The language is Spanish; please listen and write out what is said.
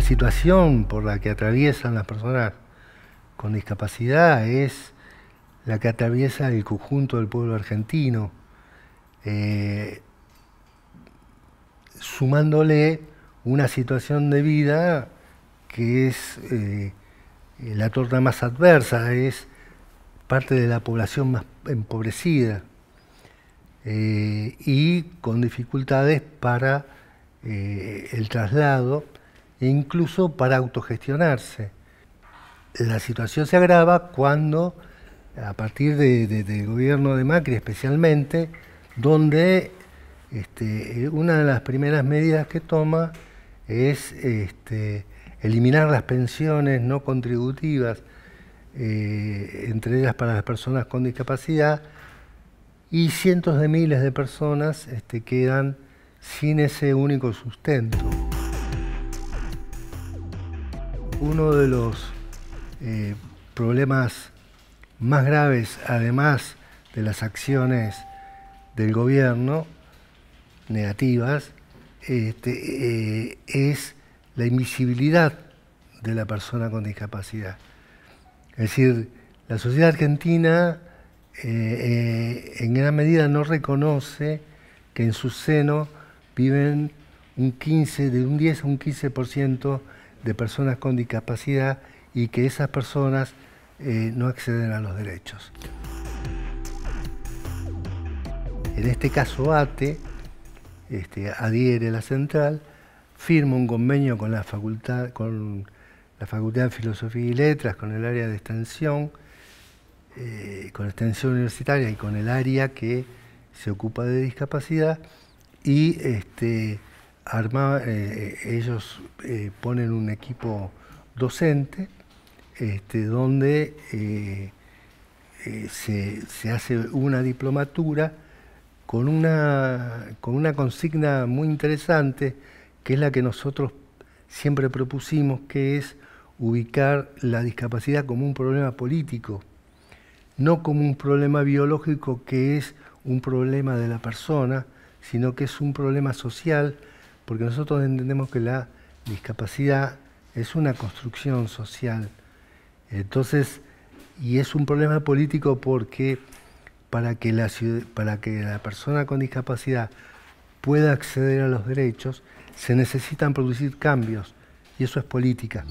La situación por la que atraviesan las personas con discapacidad es la que atraviesa el conjunto del pueblo argentino, eh, sumándole una situación de vida que es eh, la torta más adversa, es parte de la población más empobrecida eh, y con dificultades para el traslado e incluso para autogestionarse. La situación se agrava cuando, a partir del gobierno de Macri especialmente, donde este, una de las primeras medidas que toma es este, eliminar las pensiones no contributivas, eh, entre ellas para las personas con discapacidad, y cientos de miles de personas este, quedan sin ese único sustento uno de los eh, problemas más graves, además de las acciones del gobierno negativas, este, eh, es la invisibilidad de la persona con discapacidad. Es decir, la sociedad argentina eh, en gran medida no reconoce que en su seno viven un 15, de un 10 a un 15% de personas con discapacidad y que esas personas eh, no acceden a los derechos. En este caso, ATE este, adhiere la central, firma un convenio con la facultad, con la Facultad de Filosofía y Letras, con el área de extensión, eh, con extensión universitaria y con el área que se ocupa de discapacidad y este, armaba, eh, eh, ellos eh, ponen un equipo docente este, donde se, hace una diplomatura con una, con una consigna muy interesante que es la que nosotros siempre propusimos, que es ubicar la discapacidad como un problema político, no como un problema biológico que es un problema de la persona, sino que es un problema social porque nosotros entendemos que la discapacidad es una construcción social. Entonces, y es un problema político porque para que la, para que la persona con discapacidad pueda acceder a los derechos, se necesitan producir cambios, y eso es política.